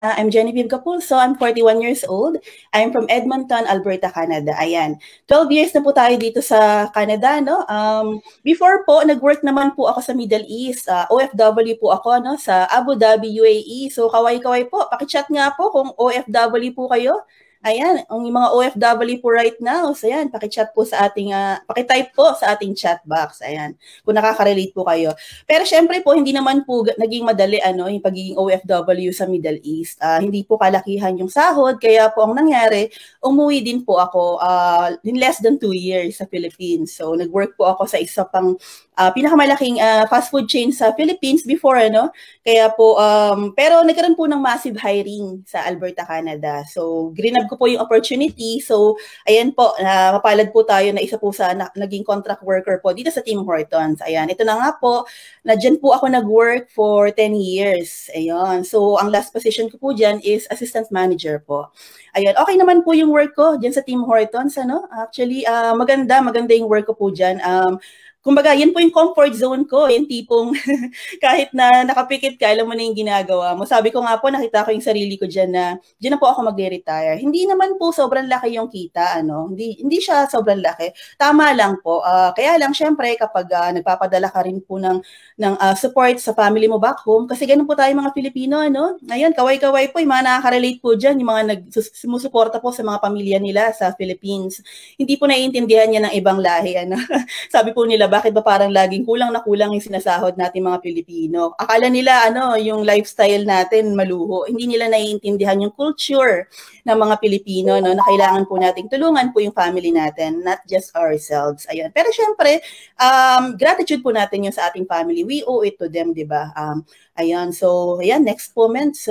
I'm uh, I'm Genevieve So I'm 41 years old. I'm from Edmonton, Alberta, Canada. Ayan. 12 years na po tayo dito sa Canada, no? Um, before po, nag-work naman po ako sa Middle East. Uh, OFW po ako, no? Sa Abu Dhabi, UAE. So, kaway-kaway po. Pakichat nga po kung OFW po kayo. Ayan, ang mga OFW po right now, so ayan, paki-chat po sa ating, uh, paki-type po sa ating chat box, ayan, kung nakaka-relate po kayo. Pero syempre po, hindi naman po naging madali ano, yung pagiging OFW sa Middle East. Uh, hindi po kalakihan yung sahod, kaya po ang nangyari, umuwi din po ako uh, in less than two years sa Philippines. So, nag-work po ako sa isa pang uh, pinakamalaking uh, fast food chain sa Philippines before, ano, kaya po, um, pero nagkaroon po ng massive hiring sa Alberta, Canada. So, green ko po yung opportunity. So, ayan po, uh, mapalad po tayo na isa po sa na, naging contract worker po dito sa Team Hortons. Ayan, ito na nga po, na dyan po ako nag-work for 10 years. Ayan, so ang last position ko po dyan is assistant manager po. Ayan, okay naman po yung work ko dyan sa Team Hortons. Ano? Actually, uh, maganda, maganda yung work ko po dyan. Um, kumbaga, yan po yung comfort zone ko, yung tipong kahit na nakapikit ka, alam mo na yung ginagawa mo. Sabi ko nga po, nakita ko yung sarili ko dyan na, dyan na po ako magre-retire. Hindi naman po sobrang laki yung kita, ano, hindi, hindi siya sobrang laki. Tama lang po. Uh, kaya lang, syempre, kapag uh, nagpapadala ka rin po ng, ng uh, support sa family mo back home, kasi ganun po tayo mga Pilipino, ano, ngayon, kaway-kaway po, yung eh, mga nakaka-relate po dyan, yung mga nagsusuporta po sa mga pamilya nila sa Philippines. Hindi po naiintindihan niya ng ibang lahi, ano. Sabi po nila, bakit ba parang laging kulang na kulang yung sinasahod natin mga Pilipino? Akala nila ano, yung lifestyle natin maluho. Hindi nila naiintindihan yung culture ng mga Pilipino no, na kailangan po nating tulungan po yung family natin, not just ourselves. Ayun. Pero syempre, um, gratitude po natin yung sa ating family. We owe it to them, di ba? Um, ayun. So, ayan, next comments.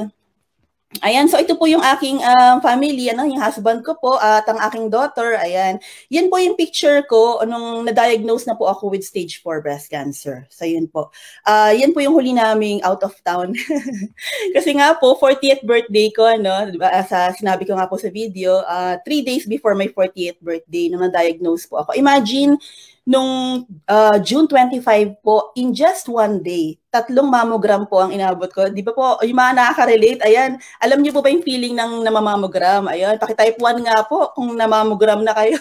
Ayan, so ito po yung aking um, family, ano, yung husband ko po at ang aking daughter, ayan. Yan po yung picture ko nung na-diagnose na po ako with stage 4 breast cancer. So yun po. Uh, ah, yan po yung huli naming out of town. Kasi nga po, 40th birthday ko, no, diba, sa ah, sinabi ko nga po sa video, uh, three days before my 40th birthday nung na-diagnose po ako. Imagine, nung uh, June 25 po, in just one day, tatlong mammogram po ang inabot ko. Di ba po, yung mga nakaka-relate, ayan, alam niyo po ba yung feeling ng namamammogram? Ayan, pakitype 1 nga po kung namamogram na kayo.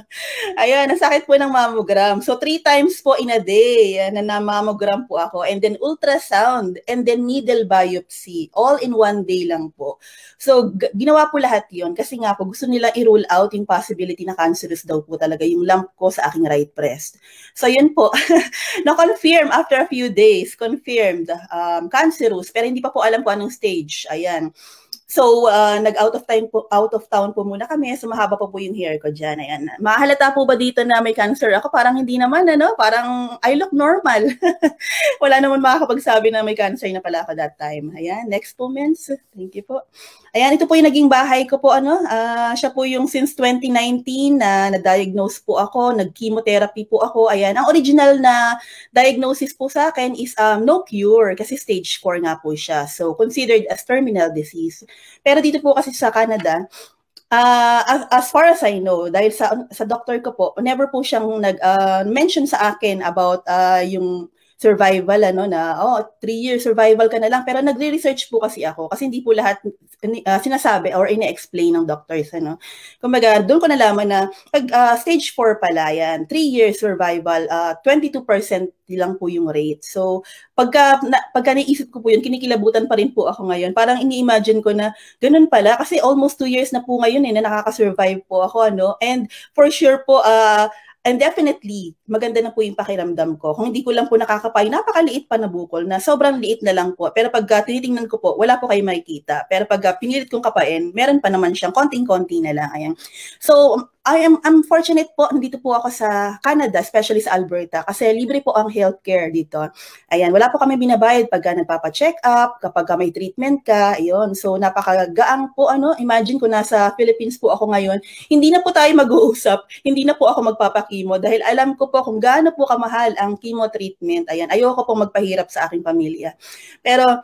ayan, nasakit po ng mammogram. So, three times po in a day ayan, na namamogram po ako. And then ultrasound, and then needle biopsy. All in one day lang po. So, ginawa po lahat yon kasi nga po, gusto nila i-rule out yung possibility na cancerous daw po talaga yung lump ko sa aking right depressed. So yun po, na-confirm after a few days, confirmed um, cancerous, pero hindi pa po alam kung anong stage. Ayan. So, uh, nag-out of time po, out of town po muna kami. So, mahaba pa po yung hair ko dyan. Ayan. Mahalata po ba dito na may cancer ako? Parang hindi naman, ano? Parang I look normal. Wala naman makakapagsabi na may cancer na pala ako that time. Ayan. Next po, mens. Thank you po. Ayan, ito po yung naging bahay ko po. Ano? Uh, siya po yung since 2019 na uh, na-diagnose po ako, nag-chemotherapy po ako. Ayan, ang original na diagnosis po sa akin is um, no cure kasi stage 4 nga po siya. So, considered as terminal disease. Pero dito po kasi sa Canada, uh, as, as far as I know, dahil sa sa doctor ko po, never po siyang nag uh, mention sa akin about uh, yung survival ano na oh three years survival ka na lang pero nagre-research po kasi ako kasi hindi po lahat uh, sinasabi or ina-explain ng doctors ano kumbaga doon ko nalaman na pag uh, stage 4 pala yan three years survival uh, ah, 22% lang po yung rate so pagka na, pagka naisip ko po yun kinikilabutan pa rin po ako ngayon parang ini-imagine ko na ganun pala kasi almost two years na po ngayon eh na nakaka-survive po ako ano and for sure po uh, And definitely, maganda na po yung pakiramdam ko. Kung hindi ko lang po nakakapay, napakaliit pa na bukol na sobrang liit na lang po. Pero pag ah, tinitingnan ko po, wala po kayo makikita. Pero pag ah, pinilit kong kapain, meron pa naman siyang konting-konti na lang. Ayan. So, I am I'm fortunate po, nandito po ako sa Canada, especially sa Alberta, kasi libre po ang healthcare dito. Ayan, wala po kami binabayad pag ah, nagpapa-check up, kapag may treatment ka, ayun. So, napakagaang po, ano, imagine ko nasa Philippines po ako ngayon, hindi na po tayo mag-uusap, hindi na po ako magpapakita chemo dahil alam ko po kung gaano po kamahal ang chemo treatment. Ayan, ayoko po magpahirap sa aking pamilya. Pero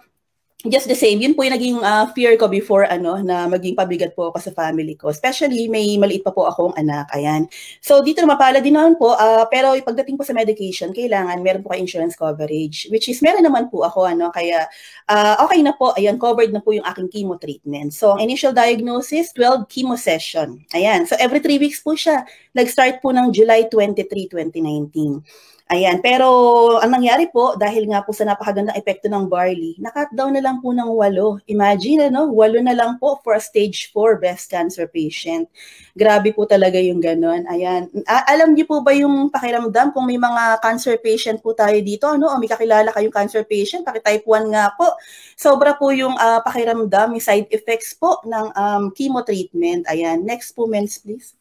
just the same, yun po yung naging uh, fear ko before ano na maging pabigat po ako sa family ko. Especially may maliit pa po akong anak, ayan. So dito na mapala din naman po, uh, pero pagdating po sa medication, kailangan meron po kayo insurance coverage, which is meron naman po ako ano, kaya uh, okay na po, ayan, covered na po yung aking chemo treatment. So initial diagnosis, 12 chemo session. Ayan. So every 3 weeks po siya. Nag-start po ng July 23, 2019. Ayan, pero ang nangyari po, dahil nga po sa napakagandang epekto ng barley, nakat down na lang po ng walo. Imagine, ano, walo na lang po for a stage 4 breast cancer patient. Grabe po talaga yung ganun. Ayan, A- alam niyo po ba yung pakiramdam kung may mga cancer patient po tayo dito, ano, o may kakilala kayong cancer patient, paki-type 1 nga po. Sobra po yung uh, pakiramdam, yung side effects po ng um, chemo treatment. Ayan, next po, mens, please.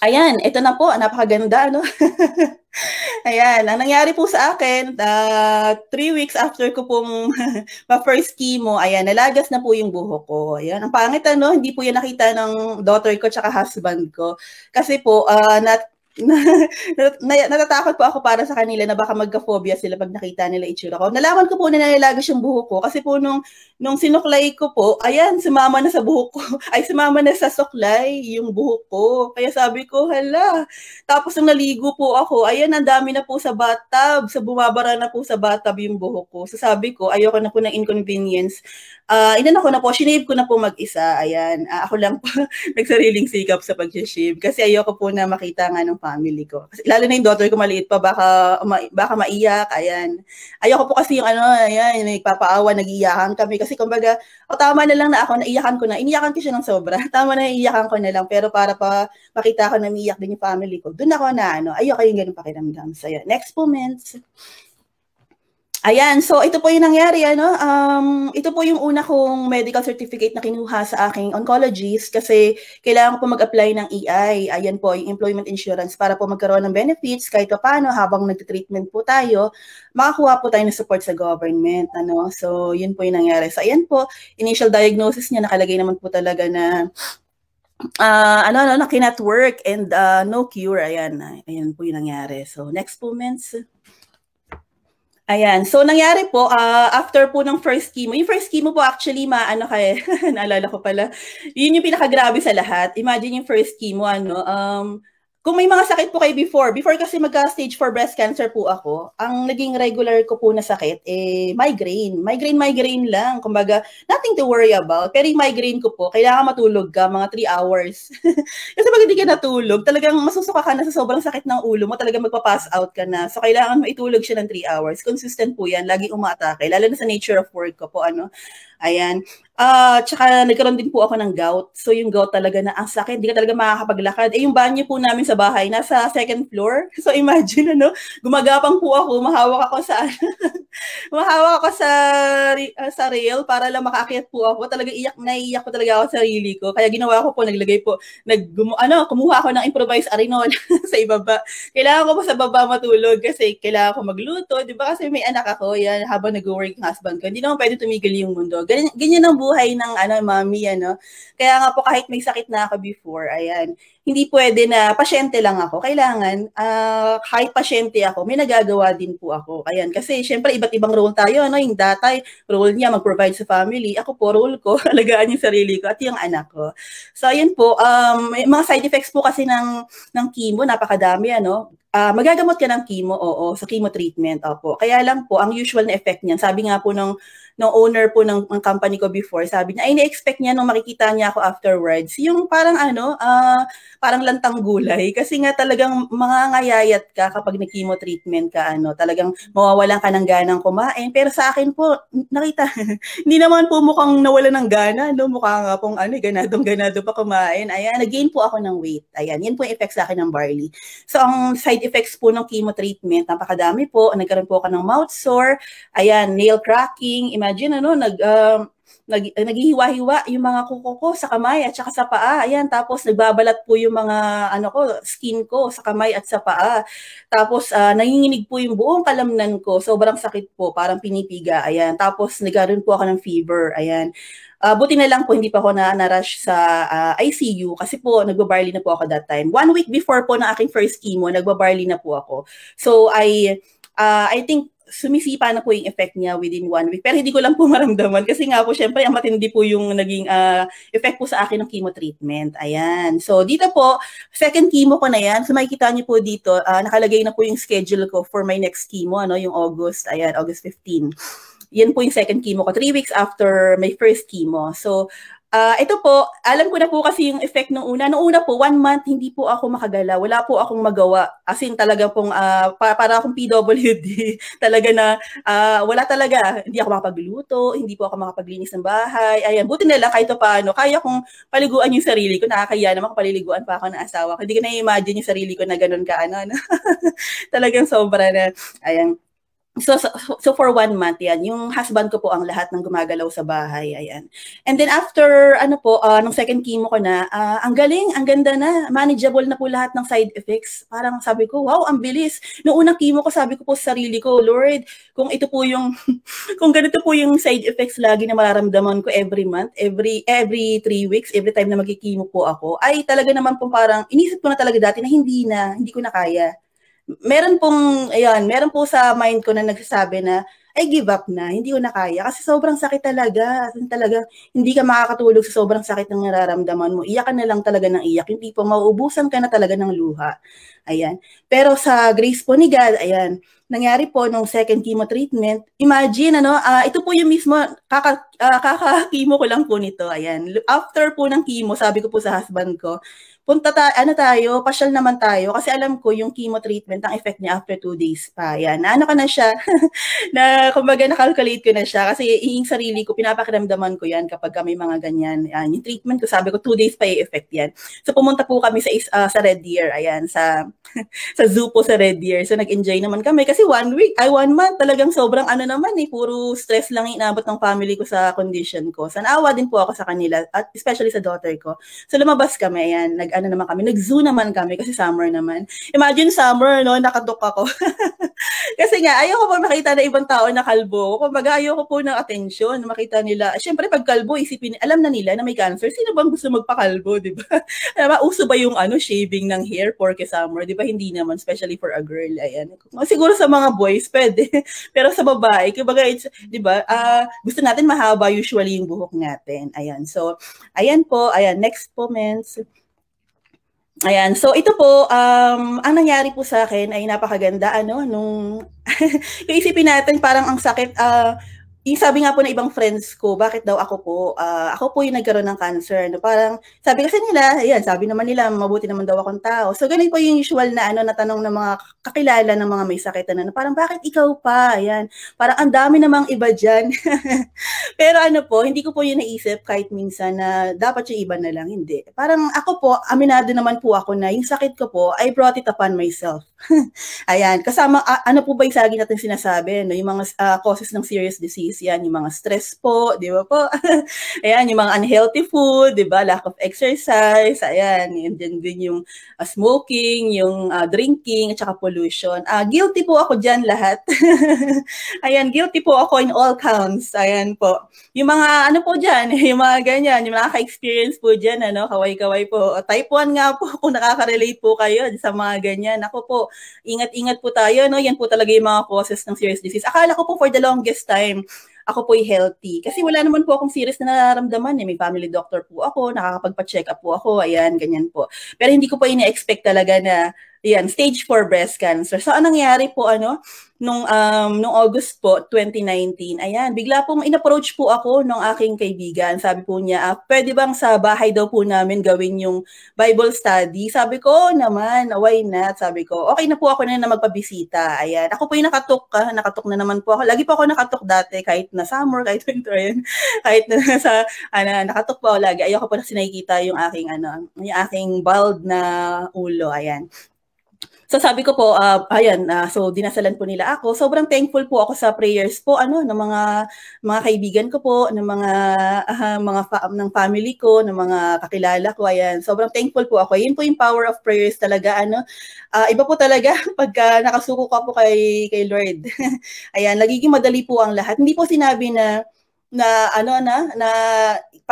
Ayan, ito na po, napakaganda, no? Ayan, ang nangyari po sa akin, uh, three weeks after ko pong ma-first chemo, ayan, nalagas na po yung buho ko. Ayan, ang pangit, no? Hindi po yun nakita ng daughter ko tsaka husband ko. Kasi po, uh, nat natatakot po ako para sa kanila na baka magka-phobia sila pag nakita nila itsura ko. Nalaman ko po na nalilagos yung buhok ko kasi po nung, nung sinuklay ko po, ayan, sumama na sa buhok ko. Ay, sumama na sa suklay yung buhok ko. Kaya sabi ko, hala. Tapos nung naligo po ako, ayan, ang dami na po sa bathtub. Sa bumabara na po sa bathtub yung buhok ko. So sabi ko, ayoko na po ng inconvenience uh, inano ako na po, shinave ko na po mag-isa. Ayan, uh, ako lang po nagsariling sikap sa pag-shave kasi ayoko po na makita nga ng family ko. Kasi, lalo na yung daughter ko maliit pa, baka, ma- baka maiyak. Ayan. Ayoko po kasi yung ano, ayan, yung nagpapaawa, nagiiyakan kami. Kasi kumbaga, o oh, tama na lang na ako, naiyakan ko na. Iniyakan ko siya ng sobra. Tama na, iiyakan ko na lang. Pero para pa makita ko na umiiyak din yung family ko, doon ako na ano, ayoko yung ganun pakiramdam. So, yeah. Next moments. Ayan, so ito po yung nangyari. Ano? Um, ito po yung una kong medical certificate na kinuha sa aking oncologist kasi kailangan ko po mag-apply ng EI. Ayan po, yung employment insurance para po magkaroon ng benefits kahit pa paano habang nag-treatment po tayo, makakuha po tayo ng support sa government. Ano? So, yun po yung nangyari. So, ayan po, initial diagnosis niya nakalagay naman po talaga na uh, ano, ano, na kinetwork and uh, no cure. Ayan, ayan po yung nangyari. So, next po, Mens. Ayan. So, nangyari po, uh, after po ng first chemo, yung first chemo po actually, maano kay, eh, naalala ko pala, yun yung pinakagrabe sa lahat. Imagine yung first chemo, ano, um, kung may mga sakit po kayo before, before kasi mag stage 4 breast cancer po ako, ang naging regular ko po na sakit, eh, migraine. Migraine, migraine lang. Kumbaga, nothing to worry about. Pero yung migraine ko po, kailangan matulog ka mga 3 hours. kasi pag hindi ka natulog, talagang masusuka ka na sa sobrang sakit ng ulo mo, talagang magpa-pass out ka na. So, kailangan maitulog siya ng 3 hours. Consistent po yan. Lagi umatake. Lalo na sa nature of work ko po, ano. Ayan. Uh, tsaka nagkaroon din po ako ng gout. So yung gout talaga na ang sakit, hindi ka talaga makakapaglakad. Eh yung banyo po namin sa bahay, nasa second floor. So imagine ano, gumagapang po ako, mahawak ako sa ano, mahawak ako sa uh, sa rail para lang makaakyat po ako. Talaga iyak na po talaga ako sa sarili ko. Kaya ginawa ko po, naglagay po, nag, ano, kumuha ako ng improvised arinola sa ibaba. Kailangan ko po sa baba matulog kasi kailangan ko magluto. Di ba kasi may anak ako, yan, habang nag-work husband ko. Hindi naman pwede tumigil yung mundo Ganyan, ganyan ang buhay ng ano, mami, ano. Kaya nga po kahit may sakit na ako before, ayan, hindi pwede na pasyente lang ako. Kailangan, uh, kahit pasyente ako, may nagagawa din po ako. Ayan, kasi syempre iba't ibang role tayo, ano, yung datay, role niya, mag-provide sa family. Ako po, role ko, alagaan yung sarili ko at yung anak ko. So, ayan po, um, mga side effects po kasi ng, ng chemo, napakadami, ano. Uh, magagamot ka ng chemo, oo, sa chemo treatment, opo. Kaya lang po, ang usual na effect niyan, sabi nga po ng ng owner po ng, ng company ko before, sabi niya, ay na-expect niya nung makikita niya ako afterwards, yung parang ano, uh, parang lantang gulay. Kasi nga talagang mga ngayayat ka kapag nag treatment ka, ano, talagang mawawalan ka ng ganang kumain. Pero sa akin po, nakita, hindi naman po mukhang nawala ng gana, no? mukha nga pong ano, eh, ganadong-ganado pa kumain. Ayan, nag-gain po ako ng weight. Ayan, yan po yung effects sa akin ng barley. So, ang side effects po ng chemo treatment, napakadami po. Nagkaroon po ako ng mouth sore, ayan, nail cracking, imagine ano, nag, um, nag, eh, naghihiwa-hiwa yung mga kuko ko sa kamay at saka sa paa. Ayan, tapos nagbabalat po yung mga ano ko, skin ko sa kamay at sa paa. Tapos uh, nanginginig po yung buong kalamnan ko. Sobrang sakit po, parang pinipiga. Ayan, tapos nagkaroon po ako ng fever. Ayan. Uh, buti na lang po hindi pa ako na na-rush sa uh, ah, ICU kasi po nagbabarley na po ako that time. One week before po ng aking first chemo, nagbabarley na po ako. So I uh, I think sumisipa na po yung effect niya within one week. Pero hindi ko lang po maramdaman kasi nga po, syempre, ang matindi po yung naging uh, effect po sa akin ng chemo treatment. Ayan. So, dito po, second chemo ko na yan. So, makikita niyo po dito, uh, nakalagay na po yung schedule ko for my next chemo, ano, yung August, ayan, August 15 yan po yung second chemo ko, three weeks after my first chemo. So, Uh, ito po, alam ko na po kasi yung effect nung una. Nung una po, one month, hindi po ako makagala. Wala po akong magawa. As in, talaga pong, uh, ah, para, para akong PWD. talaga na, uh, wala talaga. Hindi ako makapagluto, hindi po ako makapaglinis ng bahay. Ayan, buti nila kahit paano. Kaya kong paliguan yung sarili ko. Nakakaya naman kung pa ako ng asawa ko. Hindi ko na-imagine yung sarili ko na ganun ka. Ano, ano. Talagang sobra na. Ayan so, so, so for one month yan, yung husband ko po ang lahat ng gumagalaw sa bahay, ayan. And then after, ano po, uh, nung second chemo ko na, uh, ang galing, ang ganda na, manageable na po lahat ng side effects. Parang sabi ko, wow, ang bilis. Noong unang chemo ko, sabi ko po sa sarili ko, Lord, kung ito po yung, kung ganito po yung side effects lagi na mararamdaman ko every month, every, every three weeks, every time na magkikimo po ako, ay talaga naman po parang, inisip ko na talaga dati na hindi na, hindi ko na kaya meron pong, ayan, meron po sa mind ko na nagsasabi na, ay give up na, hindi ko na kaya. Kasi sobrang sakit talaga. As talaga, hindi ka makakatulog sa sobrang sakit ng nararamdaman mo. Iyak ka na lang talaga ng iyak. Hindi po, mauubusan ka na talaga ng luha. Ayan. Pero sa grace po ni God, ayan, nangyari po nung second chemo treatment, imagine, ano, uh, ito po yung mismo, kaka, uh, kaka-chemo ko lang po nito. Ayan. After po ng chemo, sabi ko po sa husband ko, punta ta ano tayo, pasyal naman tayo kasi alam ko yung chemo treatment ang effect niya after two days pa. Yan. ano ka na siya na kumbaga na-calculate ko na siya kasi iing sarili ko pinapakiramdaman ko yan kapag may mga ganyan. Yan. Yung treatment ko sabi ko two days pa i-effect yan. So pumunta po kami sa uh, sa Red Deer, ayan, sa sa zoo po sa Red Deer. So nag-enjoy naman kami kasi one week, ay one month talagang sobrang ano naman eh, puro stress lang inabot ng family ko sa condition ko. Sanawa din po ako sa kanila at especially sa daughter ko. So lumabas kami, ayan, nag nag-ano naman kami, nag-zoo naman kami kasi summer naman. Imagine summer, no? Nakadok ako. kasi nga, ayoko po makita na ibang tao na kalbo. Kumbaga, ayoko po ng attention. Makita nila, syempre pag kalbo, isipin, alam na nila na may cancer. Sino bang gusto magpakalbo, di ba? Diba? Uso ba yung ano, shaving ng hair for kasi summer? Di ba? Hindi naman, especially for a girl. Ayan. Siguro sa mga boys, pwede. Pero sa babae, kumbaga, it's, di ba? Uh, gusto natin mahaba usually yung buhok natin. Ayan. So, ayan po. Ayan. Next comments. Ayan, so ito po, um, ang nangyari po sa akin ay napakaganda, ano, nung, yung isipin natin parang ang sakit, uh, yung sabi nga po ng ibang friends ko, bakit daw ako po, uh, ako po yung nagkaroon ng cancer. No? Parang, sabi kasi nila, ayan, sabi naman nila, mabuti naman daw akong tao. So, ganun po yung usual na ano, na tanong ng mga kakilala ng mga may sakit. Ano, parang, bakit ikaw pa? Ayan, parang ang dami namang iba dyan. Pero ano po, hindi ko po yun naisip kahit minsan na dapat yung iba na lang. Hindi. Parang ako po, aminado naman po ako na yung sakit ko po, I brought it upon myself. Ayan, kasama, uh, ano po ba yung lagi natin sinasabi? No? Yung mga uh, causes ng serious disease yan, yung mga stress po, di ba po? ayan, yung mga unhealthy food, di ba? Lack of exercise, ayan. And then din yung uh, smoking, yung uh, drinking, at saka pollution. Uh, guilty po ako dyan lahat. ayan, guilty po ako in all counts. Ayan po. Yung mga ano po dyan, yung mga ganyan, yung nakaka-experience po dyan, ano, kaway-kaway po. Type 1 nga po kung nakaka-relate po kayo sa mga ganyan. Ako po, ingat-ingat po tayo, no? Yan po talaga yung mga causes ng serious disease. Akala ko po for the longest time, ako po'y healthy. Kasi wala naman po akong serious na nararamdaman. Eh. May family doctor po ako, nakakapagpa-check up po ako, ayan, ganyan po. Pero hindi ko po ini-expect talaga na Ayan, stage 4 breast cancer. So, anong nangyari po, ano, nung, um, nung August po, 2019, ayan, bigla pong in-approach po ako ng aking kaibigan. Sabi po niya, ah, pwede bang sa bahay daw po namin gawin yung Bible study? Sabi ko, naman, why not? Sabi ko, okay na po ako na na magpabisita. Ayan, ako po yung nakatok, ah, nakatok na naman po ako. Lagi po ako nakatok dati, kahit na summer, kahit winter, ayan, kahit na sa, ano, nakatok po ako lagi. Ayoko po na sinakikita yung aking, ano, yung aking bald na ulo, ayan. So sabi ko po, uh, ayan, uh, so dinasalan po nila ako. Sobrang thankful po ako sa prayers po ano ng mga mga kaibigan ko po, ng mga uh, mga fa- ng family ko, ng mga kakilala ko. Ayan, sobrang thankful po ako. Yun po yung power of prayers talaga ano. Uh, iba po talaga pagka nakasuko ka po kay kay Lord. ayan, nagiging madali po ang lahat. Hindi po sinabi na na ano na na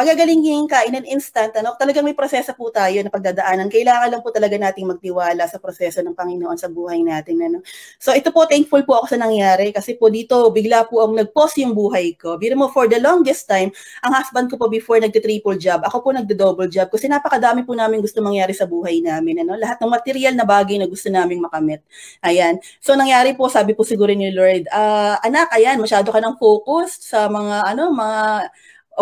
pagagalingin, kainan instant, ano, talagang may proseso po tayo na pagdadaanan. Kailangan lang po talaga nating magtiwala sa proseso ng Panginoon sa buhay natin. Ano. So ito po, thankful po ako sa nangyari kasi po dito, bigla po ang nag-pause yung buhay ko. Biro mo, for the longest time, ang husband ko po before nagte-triple job, ako po nagde-double job kasi napakadami po namin gusto mangyari sa buhay namin. Ano. Lahat ng material na bagay na gusto namin makamit. Ayan. So nangyari po, sabi po siguro ni Lord, uh, anak, ayan, masyado ka ng focused sa mga, ano, mga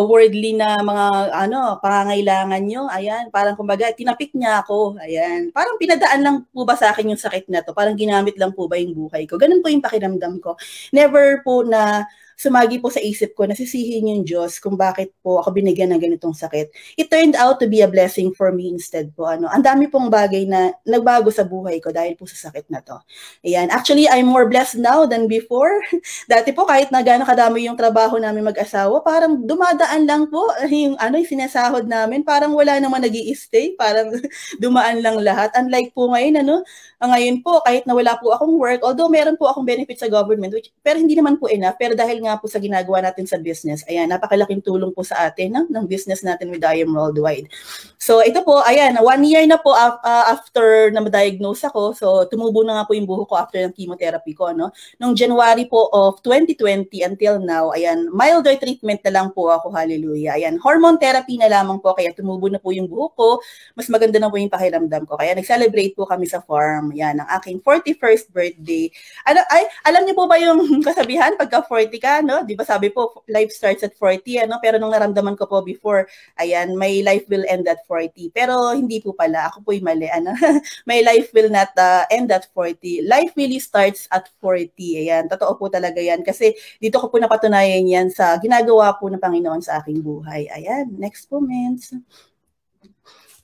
worldly na mga ano, pangangailangan nyo. Ayan, parang kumbaga, tinapik niya ako. Ayan, parang pinadaan lang po ba sa akin yung sakit na to? Parang ginamit lang po ba yung buhay ko? Ganun po yung pakiramdam ko. Never po na sumagi po sa isip ko, nasisihin yung Diyos kung bakit po ako binigyan ng ganitong sakit. It turned out to be a blessing for me instead po. Ano, ang dami pong bagay na nagbago sa buhay ko dahil po sa sakit na to. Ayan. Actually, I'm more blessed now than before. Dati po, kahit na gano'ng kadami yung trabaho namin mag-asawa, parang dumadaan lang po yung, ano, yung sinasahod namin. Parang wala naman nag stay Parang dumaan lang lahat. Unlike po ngayon, ano, ngayon po, kahit na wala po akong work, although meron po akong benefit sa government, which, pero hindi naman po enough. Pero dahil nga nga po sa ginagawa natin sa business. Ayan, napakalaking tulong po sa atin no? ng business natin with IM Worldwide. So ito po, ayan, one year na po ah, after na ma-diagnose ako. So tumubo na nga po yung buho ko after ng chemotherapy ko. No? Noong January po of 2020 until now, ayan, milder treatment na lang po ako, hallelujah. Ayan, hormone therapy na lamang po, kaya tumubo na po yung buho ko. Mas maganda na po yung pakiramdam ko. Kaya nag-celebrate po kami sa farm. Ayan, ang aking 41st birthday. Ano, ay, alam niyo po ba yung kasabihan pagka 40 ka, pala, no? Di ba sabi po, life starts at 40, ano? Pero nung naramdaman ko po before, ayan, my life will end at 40. Pero hindi po pala, ako po'y mali, ano? my life will not uh, end at 40. Life really starts at 40, ayan. Totoo po talaga yan. Kasi dito ko po napatunayan yan sa ginagawa po ng Panginoon sa aking buhay. Ayan, next moments.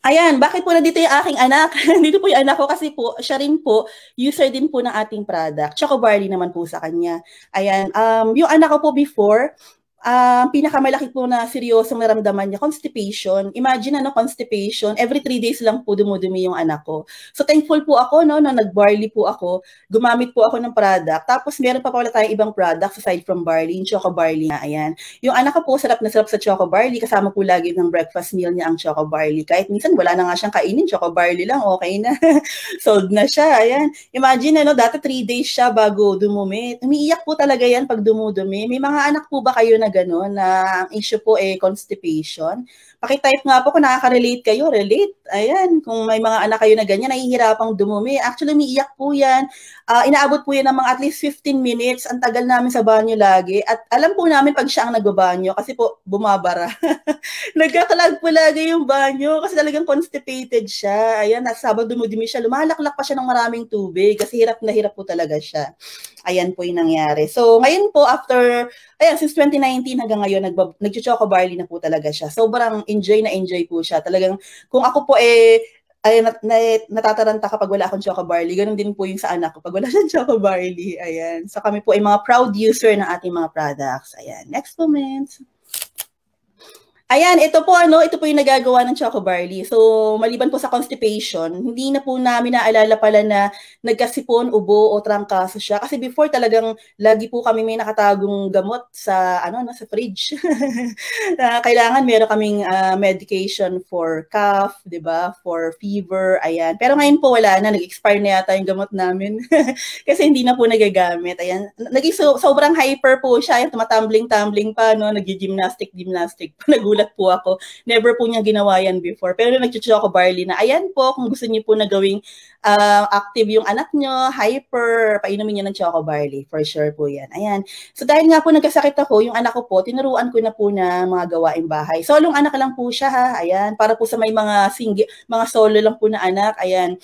Ayan, bakit po nandito yung aking anak? nandito po yung anak ko kasi po, siya rin po, user din po ng ating product. Choco Barley naman po sa kanya. Ayan, um, yung anak ko po before, ang uh, pinakamalaki po na seryosong naramdaman niya, constipation. Imagine ano, constipation. Every three days lang po dumudumi yung anak ko. So thankful po ako, no, na nag-barley po ako. Gumamit po ako ng product. Tapos meron pa pala tayong ibang product aside from barley, yung choco barley na ayan. Yung anak ko po, sarap na sarap sa choco barley. Kasama po lagi ng breakfast meal niya ang choco barley. Kahit minsan wala na nga siyang kainin, choco barley lang, okay na. Sold na siya, ayan. Imagine ano, dati three days siya bago dumumi. Umiiyak po talaga yan pag dumudumi. May mga anak po ba kayo na gano'n na ang issue po ay constipation. Pakitype nga po kung nakaka-relate kayo. Relate. Ayan. Kung may mga anak kayo na ganyan, nahihirapang dumumi. Actually, umiiyak po yan. Uh, inaabot po yan ng mga at least 15 minutes. Ang tagal namin sa banyo lagi. At alam po namin pag siya ang nagbabanyo kasi po bumabara. Nagkakalag po lagi yung banyo kasi talagang constipated siya. Ayan. At sabag dumudumi siya. Lumalaklak pa siya ng maraming tubig kasi hirap na hirap po talaga siya. Ayan po yung nangyari. So, ngayon po, after, ayan, since 2019 hanggang ngayon, nag nagchichoco barley na po talaga siya. Sobrang enjoy na enjoy po siya. Talagang, kung ako po eh, ay nat, nat, natataranta kapag wala akong choco barley. Ganun din po yung sa anak ko pag wala siyang choco barley. Ayan. So kami po ay mga proud user ng ating mga products. Ayan. Next comment. Ayan, ito po ano, ito po yung nagagawa ng Choco Barley. So, maliban po sa constipation, hindi na po namin naalala pala na nagkasipon, ubo o trangkaso siya kasi before talagang lagi po kami may nakatagong gamot sa ano na sa fridge. Ah, kailangan meron kaming uh, medication for cough, 'di ba? For fever, ayan. Pero ngayon po wala na, nag-expire na yata yung gamot namin kasi hindi na po nagagamit. Ayan, naging so, sobrang hyper po siya, yung tumatumbling-tumbling pa no, naggi-gymnastic, gymnastic pa nagulat nagulat po ako. Never po niya ginawa yan before. Pero nag-chew ako barley na, ayan po, kung gusto niyo po na gawing uh, active yung anak niyo, hyper, painumin nyo ng choco barley. For sure po yan. Ayan. So dahil nga po nagkasakit ako, yung anak ko po, tinuruan ko na po na mga gawaing bahay. Solong anak lang po siya ha. Ayan. Para po sa may mga single, mga solo lang po na anak. Ayan.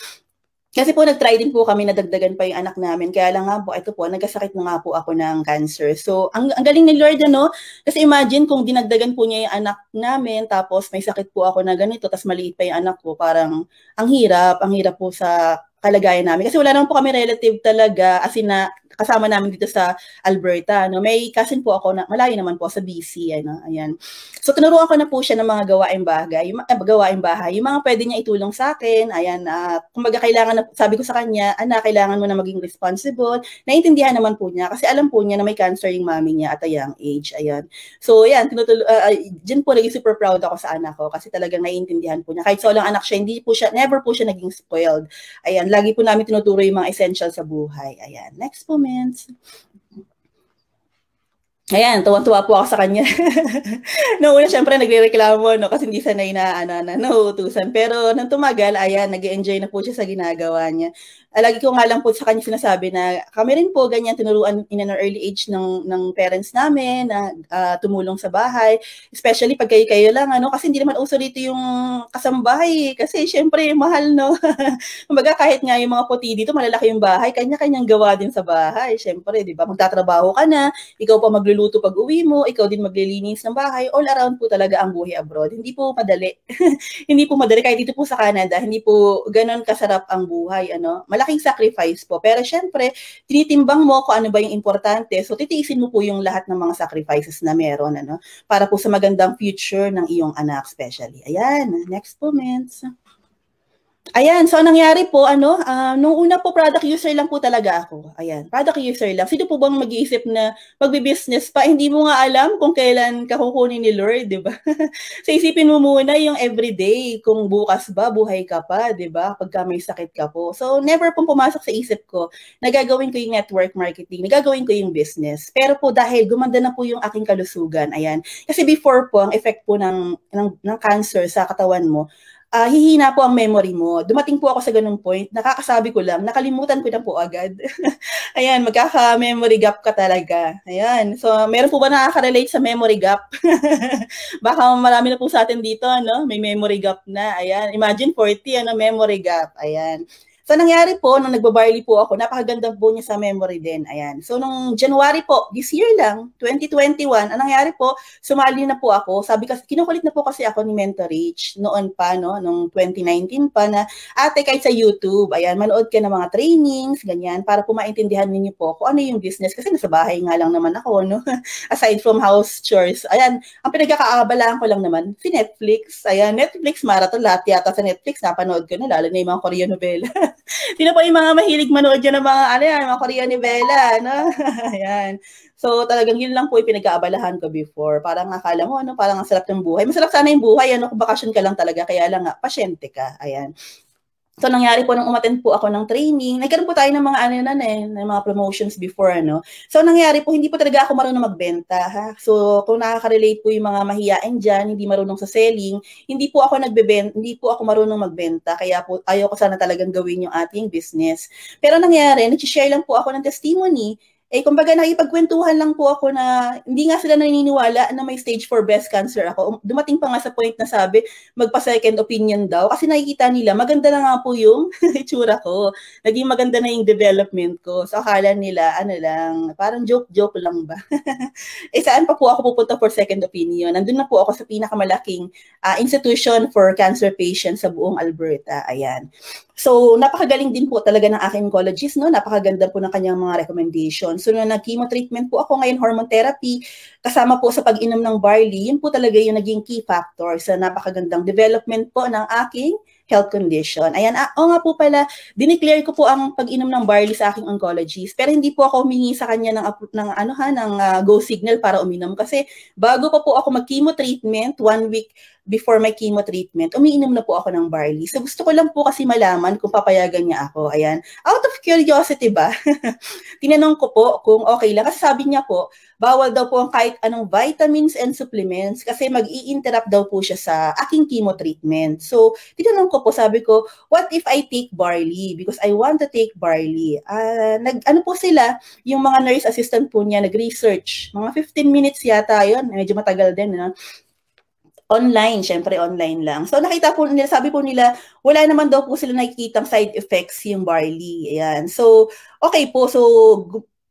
Kasi po nag-try din po kami nadagdagan pa yung anak namin. Kaya lang nga po, ito po, nagkasakit na nga po ako ng cancer. So, ang, ang galing ni Lord, ano? Kasi imagine kung dinagdagan po niya yung anak namin, tapos may sakit po ako na ganito, tapos maliit pa yung anak ko, parang ang hirap, ang hirap po sa kalagayan namin. Kasi wala naman po kami relative talaga, as in na kasama namin dito sa Alberta. No? May cousin po ako, na, malayo naman po sa BC. Ano? Ayan. So tinuruan ko na po siya ng mga gawaing bahay. yung, eh, gawaing bahay, yung mga pwede niya itulong sa akin. Ayan, uh, kumbaga kailangan na, sabi ko sa kanya, anak, kailangan mo na maging responsible. Naintindihan naman po niya kasi alam po niya na may cancer yung mami niya at a young age. Ayan. So ayan, tinutul- uh, dyan po naging super proud ako sa anak ko kasi talagang naiintindihan po niya. Kahit sa walang anak siya, hindi po siya, never po siya naging spoiled. Ayan, lagi po namin tinuturo yung mga essential sa buhay. Ayan. Next po, Mins. Ayan, tuwa tuwa po ako sa kanya. Noong una, syempre, nagre-reklamo, no? Kasi hindi sanay na, ano, na, nauutusan. Pero, nang tumagal, ayan, nag enjoy na po siya sa ginagawa niya. Ah, lagi ko nga lang po sa kanya sinasabi na kami rin po ganyan tinuruan in an early age ng ng parents namin na uh, tumulong sa bahay especially pag kayo kayo lang ano kasi hindi naman uso dito yung kasambahay eh. kasi syempre mahal no kumbaga kahit nga yung mga puti dito malalaki yung bahay kanya-kanyang gawa din sa bahay syempre di ba magtatrabaho ka na ikaw pa magluluto pag uwi mo ikaw din maglilinis ng bahay all around po talaga ang buhay abroad hindi po madali hindi po madali kahit dito po sa Canada hindi po ganoon kasarap ang buhay ano Mal malaking sacrifice po. Pero syempre, tinitimbang mo kung ano ba yung importante. So titiisin mo po yung lahat ng mga sacrifices na meron ano, para po sa magandang future ng iyong anak especially. Ayan, next comments. Ayan, so nangyari po, ano, uh, nung una po product user lang po talaga ako. Ayan, product user lang. Sino po bang mag-iisip na magbi-business pa? Hindi mo nga alam kung kailan ka kukunin ni Lord, di ba? so isipin mo muna yung everyday, kung bukas ba, buhay ka pa, di ba? Pagka may sakit ka po. So never po pumasok sa isip ko, nagagawin ko yung network marketing, nagagawin ko yung business. Pero po dahil gumanda na po yung aking kalusugan, ayan. Kasi before po, ang effect po ng, ng, ng cancer sa katawan mo, uh, hihina po ang memory mo. Dumating po ako sa ganung point, nakakasabi ko lang, nakalimutan ko na po agad. Ayan, magkaka-memory gap ka talaga. Ayan, so meron po ba nakaka-relate sa memory gap? Baka marami na po sa atin dito, no? May memory gap na. Ayan, imagine 40, ano, memory gap. Ayan. So nangyari po, nung nagbabarley po ako, napakaganda po niya sa memory din. Ayan. So nung January po, this year lang, 2021, ang nangyari po, sumali na po ako. Sabi kasi, kinukulit na po kasi ako ni Mentor Rich noon pa, no, nung 2019 pa na, ate kahit sa YouTube, ayan, manood ka ng mga trainings, ganyan, para po maintindihan ninyo po kung ano yung business. Kasi nasa bahay nga lang naman ako, no? Aside from house chores. Ayan, ang pinagkakaabalaan ko lang naman, si Netflix. Ayan, Netflix, marathon lahat yata sa Netflix, napanood ko na, lalo na yung mga Korean novela. Sino po yung mga mahilig manood yan ng mga, ano yan, mga Korean novela, no? Ayan. So, talagang yun lang po yung pinag-aabalahan ko before. Parang akala mo, ano, parang ang sarap ng buhay. Masarap sana yung buhay, ano, kung bakasyon ka lang talaga, kaya lang pasyente ka. Ayan. So, nangyari po nung umaten po ako ng training, nagkaroon po tayo ng mga ano nan eh, ng mga promotions before, ano. So, nangyari po, hindi po talaga ako marunong magbenta, ha? So, kung nakaka-relate po yung mga mahiyain dyan, hindi marunong sa selling, hindi po ako nagbebenta, hindi po ako marunong magbenta, kaya po ayaw ko sana talagang gawin yung ating business. Pero nangyari, nag-share lang po ako ng testimony eh, kumbaga, nakipagkwentuhan lang po ako na hindi nga sila naniniwala na may stage 4 breast cancer ako. Um, dumating pa nga sa point na sabi, magpa-second opinion daw. Kasi nakikita nila, maganda na nga po yung itsura ko. Naging maganda na yung development ko. So, akala nila, ano lang, parang joke-joke lang ba? eh, saan pa po ako pupunta for second opinion? Nandun na po ako sa pinakamalaking uh, institution for cancer patients sa buong Alberta. Ayan. So, napakagaling din po talaga ng aking oncologist, no? Napakaganda po ng kanyang mga recommendations. So, nung nag treatment po ako ngayon, hormone therapy, kasama po sa pag-inom ng barley, yun po talaga yung naging key factor sa napakagandang development po ng aking health condition. Ayan, ah, oh nga po pala, dineclare ko po ang pag-inom ng barley sa aking oncologist. Pero hindi po ako humingi sa kanya ng, ng, ano, ha, ng uh, go signal para uminom. Kasi bago pa po ako mag-chemo treatment, one week before my chemo treatment, umiinom na po ako ng barley. So gusto ko lang po kasi malaman kung papayagan niya ako. Ayan. Out of curiosity ba? Tinanong ko po kung okay lang. Kasi sabi niya po, bawal daw po ang kahit anong vitamins and supplements kasi mag interrupt daw po siya sa aking chemo treatment. So, tinanong ko po, sabi ko, what if I take barley? Because I want to take barley. Uh, nag, ano po sila, yung mga nurse assistant po niya, nag-research. Mga 15 minutes yata yun. Medyo matagal din. No? online, syempre online lang. So nakita po nila, sabi po nila, wala naman daw po sila nakikitang side effects yung barley. Ayan. So, okay po. So,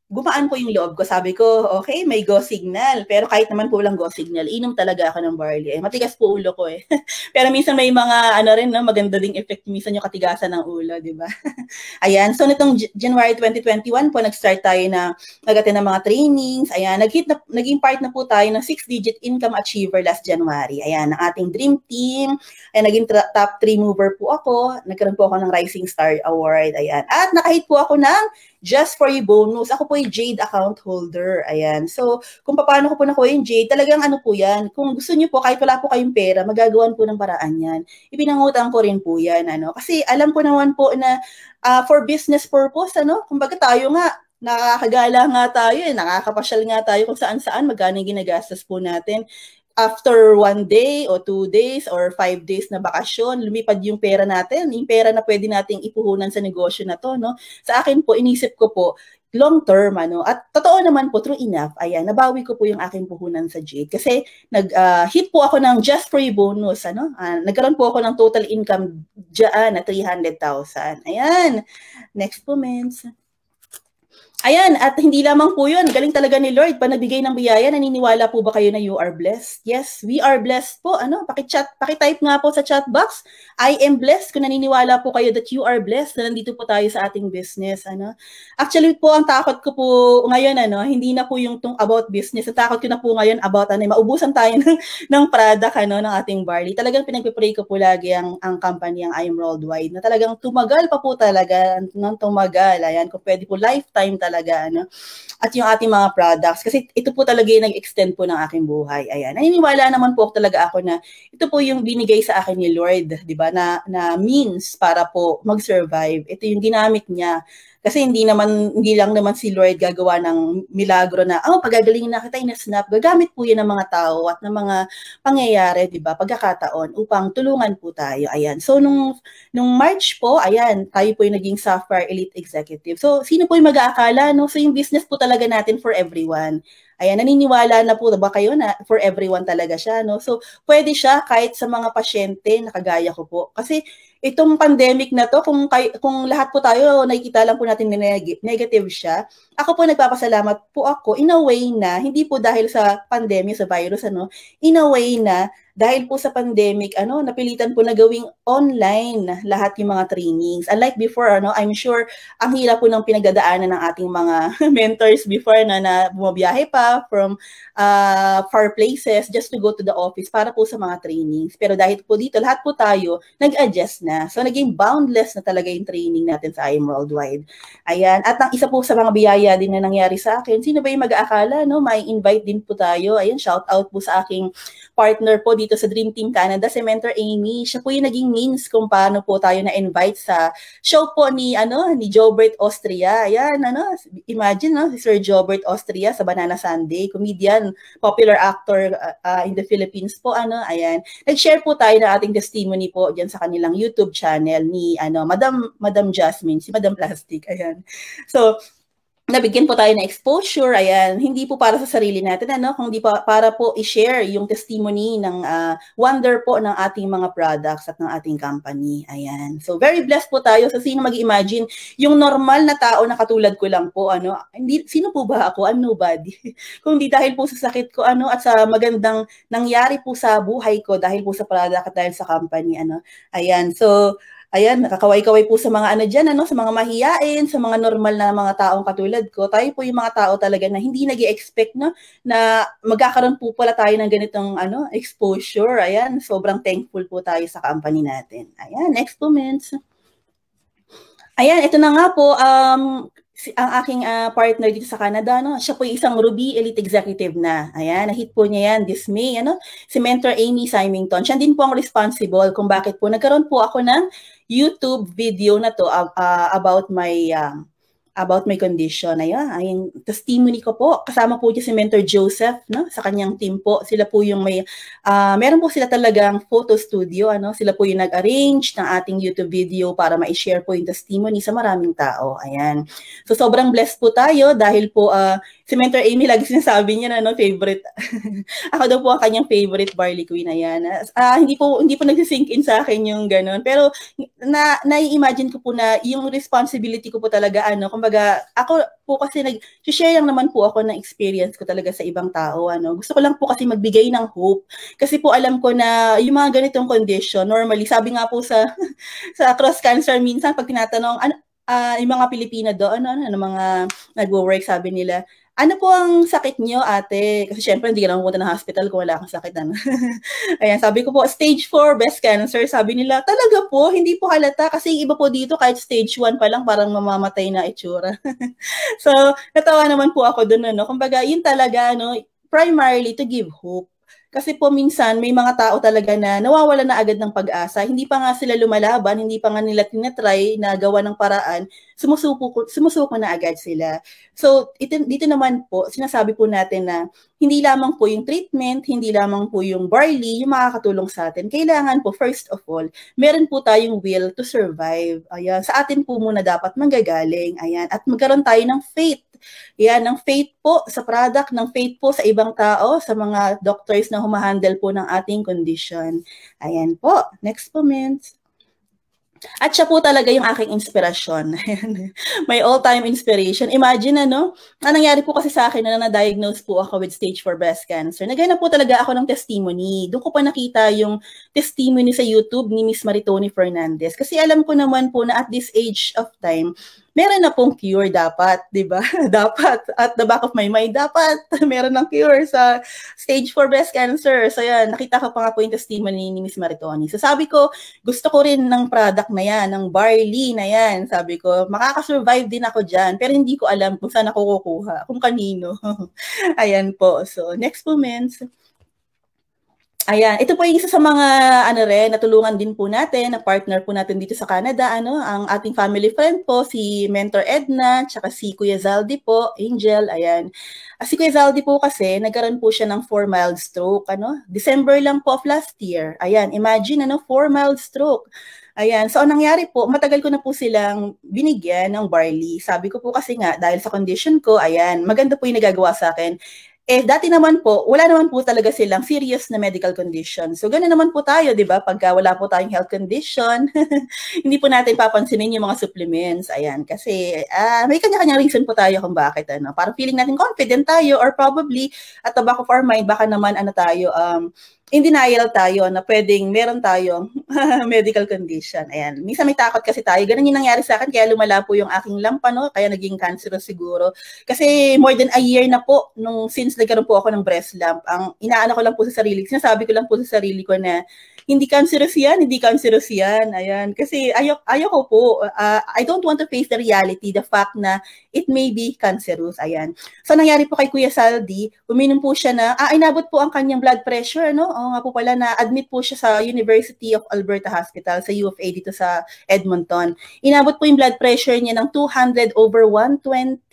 gumaan po yung loob ko. Sabi ko, okay, may go signal. Pero kahit naman po walang go signal, inom talaga ako ng barley. Eh, matigas po ulo ko eh. Pero minsan may mga, ano rin, no, maganda ding effect. Minsan yung katigasan ng ulo, di ba? Ayan. So, nitong January 2021 po, nag-start tayo na nagatin ng mga trainings. Ayan. nag na, naging part na po tayo ng 6-digit income achiever last January. Ayan. Ang ating dream team. Ayan, naging top 3 mover po ako. Nagkaroon po ako ng Rising Star Award. Ayan. At nakahit po ako ng just for you bonus. Ako po yung Jade account holder. Ayan. So, kung paano ko po nakuha yung Jade, talagang ano po yan. Kung gusto niyo po, kahit wala po kayong pera, magagawan po ng paraan yan. Ipinangutang ko rin po yan. Ano? Kasi alam ko naman po na uh, for business purpose, ano? kumbaga tayo nga, nakakagala nga tayo, eh, nakakapasyal nga tayo kung saan-saan, magkano yung ginagastos po natin after one day or two days or five days na bakasyon, lumipad yung pera natin, yung pera na pwede nating ipuhunan sa negosyo na to, no? Sa akin po, inisip ko po, long term, ano, at totoo naman po, true enough, ayan, nabawi ko po yung aking puhunan sa Jade kasi nag-hit ah, uh, po ako ng just free bonus, ano, uh, nagkaroon po ako ng total income dyan na 300,000. Ayan, next comments. Ayan, at hindi lamang po yun, galing talaga ni Lord, panagbigay ng biyaya, naniniwala po ba kayo na you are blessed? Yes, we are blessed po. Ano, paki-chat, paki-type nga po sa chat box, I am blessed kung naniniwala po kayo that you are blessed na nandito po tayo sa ating business. Ano? Actually po, ang takot ko po ngayon, ano, hindi na po yung tong about business, ang takot ko na po ngayon about ano, maubusan tayo ng, ng product ano, ng ating barley. Talagang pinagpipray ko po lagi ang, ang company, ang I am worldwide, na talagang tumagal pa po talaga, nang tumagal. Ayan, kung pwede po lifetime talaga talaga, ano, at yung ating mga products. Kasi ito po talaga yung nag-extend po ng aking buhay. Ayan. Naniniwala naman po talaga ako na ito po yung binigay sa akin ni Lord, di ba, na, na means para po mag-survive. Ito yung ginamit niya kasi hindi naman, hindi lang naman si Lord gagawa ng milagro na, oh, pagagalingin na kita in snap. Gagamit po yan ng mga tao at ng mga pangyayari, di ba, pagkakataon upang tulungan po tayo. Ayan. So, nung, nung March po, ayan, tayo po yung naging software elite executive. So, sino po yung mag-aakala? No? So, yung business po talaga natin for everyone. Ayan, naniniwala na po ba kayo na for everyone talaga siya, no? So, pwede siya kahit sa mga pasyente na kagaya ko po. Kasi itong pandemic na to, kung, kay, kung lahat po tayo nakikita lang po natin na neg- negative siya, ako po nagpapasalamat po ako in a way na, hindi po dahil sa pandemya, sa virus, ano, in a way na dahil po sa pandemic, ano, napilitan po na gawing online lahat yung mga trainings. Unlike before, ano, I'm sure ang hirap po ng pinagdadaanan ng ating mga mentors before na, na bumabiyahe pa from uh, far places just to go to the office para po sa mga trainings. Pero dahil po dito, lahat po tayo nag-adjust na. So, naging boundless na talaga yung training natin sa IM Worldwide. Ayan. At ang isa po sa mga biyaya din na nangyari sa akin, sino ba yung mag-aakala, no? May invite din po tayo. Ayan, shout out po sa aking partner po dito dito sa Dream Team Canada, si Mentor Amy. Siya po yung naging means kung paano po tayo na-invite sa show po ni, ano, ni Jobert Austria. Ayan, ano, imagine, no, si Sir Jobert Austria sa Banana Sunday, comedian, popular actor uh, uh in the Philippines po, ano, ayan. Nag-share po tayo ng ating testimony po diyan sa kanilang YouTube channel ni, ano, Madam, Madam Jasmine, si Madam Plastic, ayan. So, nabigyan po tayo ng exposure, ayan, hindi po para sa sarili natin, ano, kundi pa, para po i-share yung testimony ng uh, wonder po ng ating mga products at ng ating company. Ayan. So, very blessed po tayo sa so, sino mag-imagine yung normal na tao na katulad ko lang po, ano, hindi, sino po ba ako? I'm nobody. Kung di dahil po sa sakit ko, ano, at sa magandang nangyari po sa buhay ko dahil po sa product at dahil sa company, ano. Ayan. So, ayan, nakakaway-kaway po sa mga ano dyan, ano, sa mga mahiyain, sa mga normal na mga taong katulad ko. Tayo po yung mga tao talaga na hindi nag expect no, na magkakaroon po pala tayo ng ganitong ano, exposure. Ayan, sobrang thankful po tayo sa company natin. Ayan, next comments. Ayan, ito na nga po, um, si, ang aking uh, partner dito sa Canada, no, siya po yung isang Ruby Elite Executive na. Ayan, na-hit po niya yan this May. Ano? Si mentor Amy Symington, siya din po ang responsible kung bakit po nagkaroon po ako ng YouTube video na to uh, uh, about my um, about my condition. Ayun, ay yung testimony ko po. Kasama po dyan si Mentor Joseph, no? Sa kanyang team po. Sila po yung may, uh, meron po sila talagang photo studio, ano? Sila po yung nag-arrange ng ating YouTube video para ma-share po yung testimony sa maraming tao. Ayan. So, sobrang blessed po tayo dahil po uh, si Mentor Amy lagi sinasabi niya na no, favorite. ako daw po ang kanyang favorite Barley Queen ayan. Uh, hindi po hindi po nagsisink in sa akin yung ganun. Pero na nai-imagine ko po na yung responsibility ko po talaga ano, kumbaga ako po kasi nag-share lang naman po ako ng experience ko talaga sa ibang tao ano. Gusto ko lang po kasi magbigay ng hope kasi po alam ko na yung mga ganitong condition normally sabi nga po sa sa cross cancer minsan pag tinatanong ano uh, yung mga Pilipina doon, ano, ano, ano, mga nagwo-work, sabi nila, ano po ang sakit niyo, ate? Kasi syempre, hindi ka naman pumunta ng hospital kung wala kang sakit. Ano? Ayan, sabi ko po, stage 4 breast cancer. Sabi nila, talaga po, hindi po halata. Kasi yung iba po dito, kahit stage 1 pa lang, parang mamamatay na itsura. so, natawa naman po ako dun. Ano? Kumbaga, yun talaga, no? primarily to give hope kasi po minsan may mga tao talaga na nawawala na agad ng pag-asa. Hindi pa nga sila lumalaban, hindi pa nga nila tinatry na gawa ng paraan, sumusuko, sumusuko na agad sila. So ito, dito naman po, sinasabi po natin na hindi lamang po yung treatment, hindi lamang po yung barley yung makakatulong sa atin. Kailangan po, first of all, meron po tayong will to survive. Ayan, sa atin po muna dapat manggagaling. Ayan, at magkaroon tayo ng faith yan, ang faith po sa product, ng faith po sa ibang tao, sa mga doctors na humahandle po ng ating condition. Ayan po. Next po, Mintz. At siya po talaga yung aking inspirasyon. My all-time inspiration. Imagine na, ano, ang nangyari po kasi sa akin na na-diagnose po ako with stage 4 breast cancer. Nagaya na po talaga ako ng testimony. Doon ko pa nakita yung testimony sa YouTube ni Miss Maritoni Fernandez. Kasi alam ko naman po na at this age of time, meron na pong cure dapat, di ba? dapat, at the back of my mind, dapat meron ng cure sa stage 4 breast cancer. So yan, nakita ko pa nga po yung testimony ni Miss Maritoni. So sabi ko, gusto ko rin ng product na yan, ng barley na yan. Sabi ko, makakasurvive din ako dyan, pero hindi ko alam kung saan ako kukuha, kung kanino. Ayan po. So next po, mens. Ayan, ito po yung isa sa mga ano rin, natulungan din po natin, na partner po natin dito sa Canada, ano, ang ating family friend po, si Mentor Edna, tsaka si Kuya Zaldi po, Angel, ayan. Ah, si Kuya Zaldi po kasi, nagkaroon po siya ng 4 mild stroke, ano, December lang po of last year. Ayan, imagine, ano, 4 mild stroke. Ayan. So, ang nangyari po, matagal ko na po silang binigyan ng barley. Sabi ko po kasi nga, dahil sa condition ko, ayan, maganda po yung nagagawa sa akin. Eh, dati naman po, wala naman po talaga silang serious na medical condition. So, gano'n naman po tayo, di ba? Pagka wala po tayong health condition, hindi po natin papansinin yung mga supplements. Ayan, kasi uh, may kanya-kanya reason po tayo kung bakit. Ano. Para feeling natin confident tayo or probably at the back of our mind, baka naman ano tayo, um, in denial tayo na pwedeng meron tayong medical condition. Ayan. Minsan may takot kasi tayo. Ganun yung nangyari sa akin kaya lumala po yung aking lampa, no? Kaya naging cancerous siguro. Kasi more than a year na po nung since nagkaroon po ako ng breast lump, ang inaano ko lang po sa sarili, sinasabi ko lang po sa sarili ko na hindi cancerous yan, hindi cancerous yan. Ayan. Kasi ayaw, ayaw ko po. Uh, I don't want to face the reality, the fact na it may be cancerous. Ayan. So, nangyari po kay Kuya Saldi, uminom po siya na, ah, inabot po ang kanyang blood pressure, no? Oo nga po pala, na-admit po siya sa University of Alberta Hospital, sa U of A dito sa Edmonton. Inabot po yung blood pressure niya ng 200 over 120.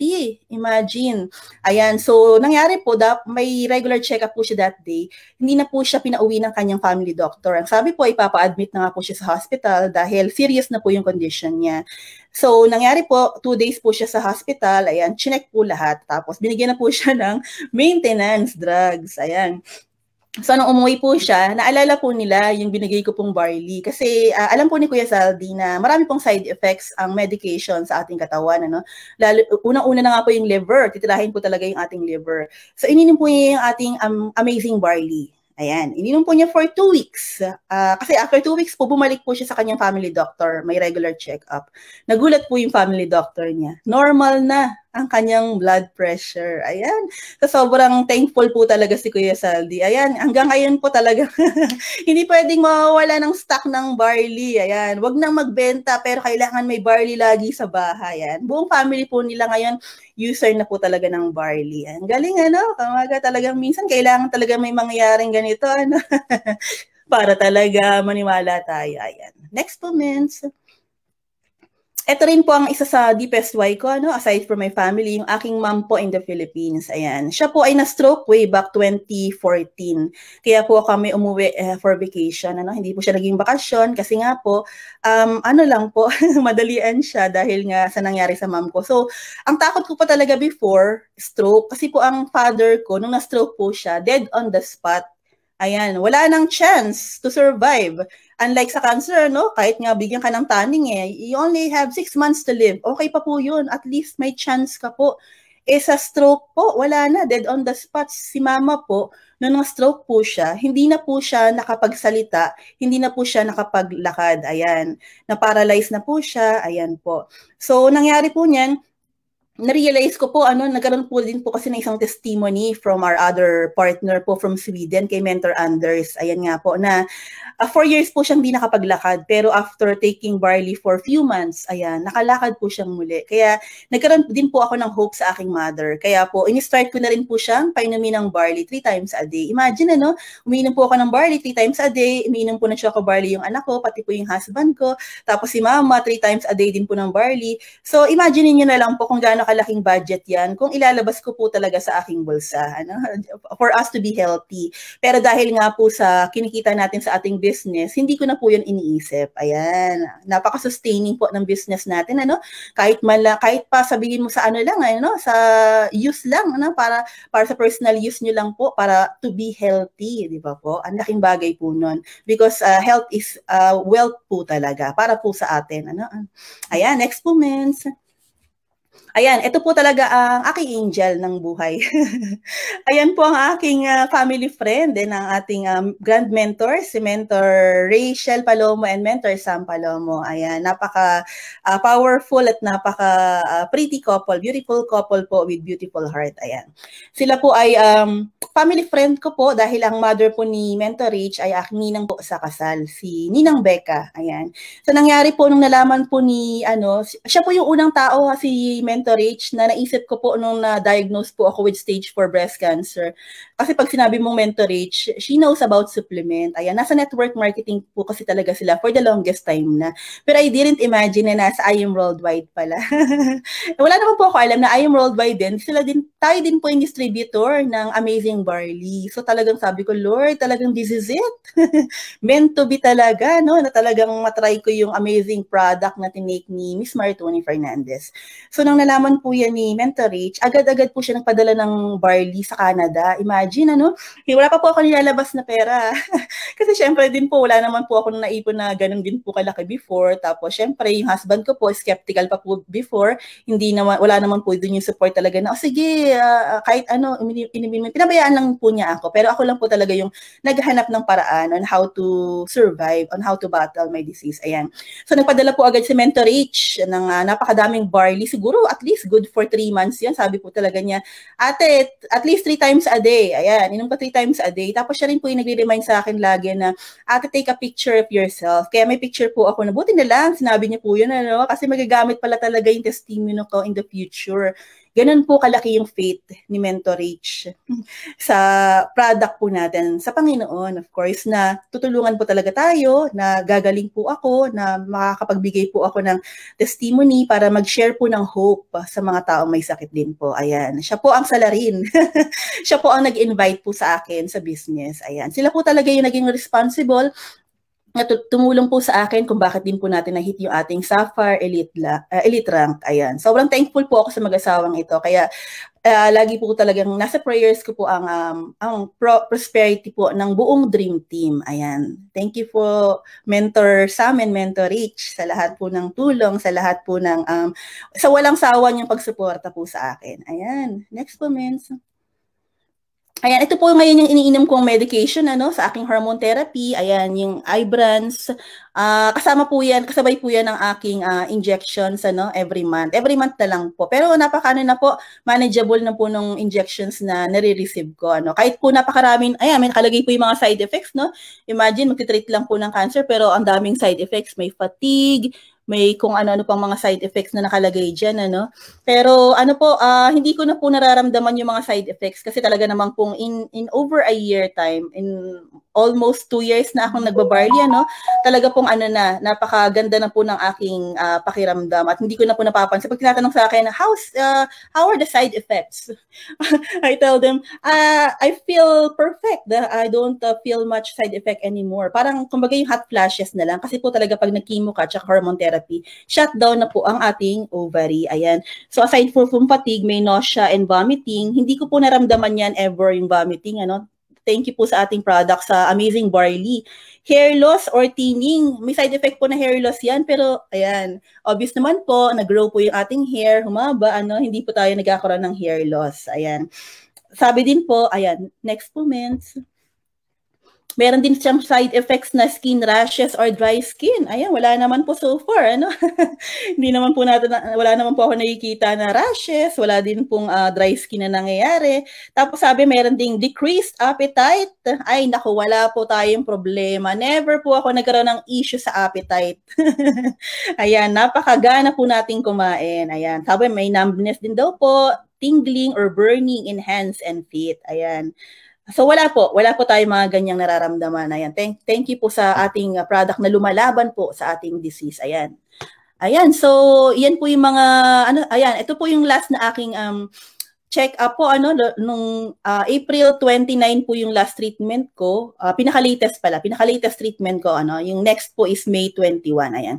Imagine. Ayan. So, nangyari po, da, may regular check-up po siya that day. Hindi na po siya pinauwi ng kanyang family doctor sabi po, ipapa-admit na nga po siya sa hospital dahil serious na po yung condition niya. So, nangyari po, two days po siya sa hospital, ayan, chinek po lahat. Tapos, binigyan na po siya ng maintenance drugs, ayan. So, nung umuwi po siya, naalala po nila yung binigay ko pong barley. Kasi uh, alam po ni Kuya Saldi na marami pong side effects ang medication sa ating katawan. Ano? Lalo, unang-una na nga po yung liver. Titilahin po talaga yung ating liver. So, ininim po niya yung ating um, amazing barley. Ayan, ininom po niya for two weeks. Uh, kasi after two weeks po, bumalik po siya sa kanyang family doctor. May regular check-up. Nagulat po yung family doctor niya. Normal na ang kanyang blood pressure. Ayan. So, sobrang thankful po talaga si Kuya Saldi. Ayan, hanggang ngayon po talaga. hindi pwedeng mawawala ng stock ng barley. Ayan, wag nang magbenta pero kailangan may barley lagi sa bahay. Ayan. Buong family po nila ngayon, user na po talaga ng barley. Ang galing ano, kamaga talagang minsan kailangan talaga may mangyaring ganito. Ano? Para talaga maniwala tayo. Ayan. Next po, Mins ito rin po ang isa sa deepest why ko, ano, aside from my family, yung aking mom po in the Philippines. Ayan. Siya po ay na-stroke way back 2014. Kaya po kami umuwi uh, for vacation. Ano? Hindi po siya naging bakasyon kasi nga po, um, ano lang po, madalian siya dahil nga sa nangyari sa mom ko. So, ang takot ko pa talaga before stroke kasi po ang father ko, nung na-stroke po siya, dead on the spot. Ayan, wala nang chance to survive. Unlike sa cancer, no? Kahit nga bigyan ka ng tanning eh, you only have six months to live. Okay pa po yun. At least may chance ka po. Eh sa stroke po, wala na. Dead on the spot. Si mama po, noong stroke po siya, hindi na po siya nakapagsalita, hindi na po siya nakapaglakad. Ayan. Na-paralyze na po siya. Ayan po. So, nangyari po niyan, na-realize ko po, ano, nagkaroon po din po kasi ng isang testimony from our other partner po from Sweden, kay Mentor Anders. Ayan nga po, na uh, four years po siyang di nakapaglakad. Pero after taking barley for few months, ayan, nakalakad po siyang muli. Kaya nagkaroon din po ako ng hope sa aking mother. Kaya po, in-start ko na rin po siyang painumin ng barley three times a day. Imagine, ano, uminom po ako ng barley three times a day. Umiinom po ng choco barley yung anak ko, pati po yung husband ko. Tapos si mama, three times a day din po ng barley. So, imagine niyo na lang po kung gaano napakalaking budget yan kung ilalabas ko po talaga sa aking bulsa ano, for us to be healthy. Pero dahil nga po sa kinikita natin sa ating business, hindi ko na po yun iniisip. Ayan, napaka-sustaining po ng business natin. Ano? Kahit, man kahit pa sabihin mo sa ano lang, ano, sa use lang, ano, para, para sa personal use nyo lang po, para to be healthy, di ba po? Ang laking bagay po nun. Because uh, health is uh, wealth po talaga para po sa atin. Ano? Ayan, next po, Mens. Ayan, ito po talaga ang aking angel ng buhay. Ayan po ang aking uh, family friend and eh, ang ating um, grand mentor, si Mentor Rachel Palomo and Mentor Sam Palomo. Ayan, napaka uh, powerful at napaka uh, pretty couple, beautiful couple po with beautiful heart. Ayan. Sila po ay um, family friend ko po dahil ang mother po ni Mentor Rich ay aking ninang po sa kasal, si Ninang Becca. Ayan. So nangyari po nung nalaman po ni ano, siya po yung unang tao ha, si Mentor to reach na naisip ko po nung na-diagnose po ako with stage 4 breast cancer. Kasi pag sinabi mong mentorage, she knows about supplement. Ayan, nasa network marketing po kasi talaga sila for the longest time na. Pero I didn't imagine na nasa I am worldwide pala. Wala naman po ako alam na I am worldwide din. Sila din, tayo din po yung distributor ng Amazing Barley. So talagang sabi ko, Lord, talagang this is it. Meant to be talaga, no? Na talagang matry ko yung amazing product na tinake ni Miss Maritoni Fernandez. So nang nalaman po yan ni Mentorage, agad-agad po siya nagpadala ng barley sa Canada. Imagine imagine, ano? Eh, wala pa po ako nilalabas na pera. Kasi syempre din po, wala naman po akong naipon na ganun din po kalaki before. Tapos syempre, yung husband ko po, skeptical pa po before. Hindi naman, wala naman po dun yung support talaga na, oh, sige, uh, kahit ano, inibin, pinabayaan lang po niya ako. Pero ako lang po talaga yung naghahanap ng paraan on how to survive, on how to battle my disease. Ayan. So nagpadala po agad si Mentor H ng uh, napakadaming barley. Siguro at least good for three months yan. Sabi po talaga niya, ate, at least three times a day. Ayan, inom ko three times a day. Tapos siya rin po yung nagre-remind sa akin lagi na, ate, take a picture of yourself. Kaya may picture po ako na, buti na lang, sinabi niya po yun, ano, kasi magagamit pala talaga yung testimony ko in the future. Ganun po kalaki yung faith ni Mentor Rich sa product po natin, sa Panginoon, of course, na tutulungan po talaga tayo, na gagaling po ako, na makakapagbigay po ako ng testimony para mag-share po ng hope sa mga taong may sakit din po. Ayan. Siya po ang salarin. Siya po ang nag-invite po sa akin sa business. Ayan. Sila po talaga yung naging responsible tumulong po sa akin kung bakit din po natin na-hit yung ating Sapphire Elite, uh, Elite Rank. Ayan. Sobrang thankful po ako sa mag-asawang ito. Kaya uh, lagi po talagang nasa prayers ko po ang, um, ang pro- prosperity po ng buong Dream Team. Ayan. Thank you po Mentor sa amin, Mentor Rich sa lahat po ng tulong, sa lahat po ng um, sa walang sawa niyang pagsuporta po sa akin. Ayan. Next po, comments. Ayan, ito po ngayon yung iniinom kong medication ano, sa aking hormone therapy. Ayan, yung Ibrance. Uh, kasama po yan, kasabay po yan ng aking uh, injections ano, every month. Every month na lang po. Pero napakano na po, manageable na po ng injections na nare-receive ko. Ano. Kahit po napakaraming, ayan, may nakalagay po yung mga side effects. No? Imagine, magti-treat lang po ng cancer pero ang daming side effects. May fatigue, may kung ano-ano pang mga side effects na nakalagay diyan ano. Pero ano po, uh, hindi ko na po nararamdaman yung mga side effects kasi talaga namang pong in in over a year time in almost two years na akong nagbabarley, ano, talaga pong ano na, napakaganda na po ng aking uh, pakiramdam at hindi ko na po napapansin. Pag tinatanong sa akin, how's, uh, how are the side effects? I tell them, uh, I feel perfect. I don't uh, feel much side effect anymore. Parang, kumbaga yung hot flashes na lang. Kasi po talaga pag nag-chemo ka, tsaka hormone therapy, shutdown na po ang ating ovary. Ayan. So aside from fatigue, may nausea and vomiting. Hindi ko po naramdaman yan ever yung vomiting. Ano? Thank you po sa ating product sa Amazing Barley. Hair loss or thinning, may side effect po na hair loss yan, pero ayan, obvious naman po, nag-grow po yung ating hair, humaba, ano, hindi po tayo nagkakaroon ng hair loss. Ayan. Sabi din po, ayan, next comments. Meron din siyang side effects na skin rashes or dry skin. Ayan, wala naman po so far. Ano? Hindi naman po natin, wala naman po ako nakikita na rashes. Wala din pong uh, dry skin na nangyayari. Tapos sabi, meron ding decreased appetite. Ay, naku, wala po tayong problema. Never po ako nagkaroon ng issue sa appetite. Ayan, napakagana po nating kumain. Ayan, sabi, may numbness din daw po tingling or burning in hands and feet. Ayan. So wala po, wala po tayong mga ganyang nararamdaman. Ayan, thank, thank you po sa ating uh, product na lumalaban po sa ating disease. Ayan. Ayan, so yan po yung mga, ano, ayan, ito po yung last na aking um, check up po ano nung uh, April 29 po yung last treatment ko. Uh, pinaka-latest pala, pinaka-latest treatment ko ano, yung next po is May 21 ayan.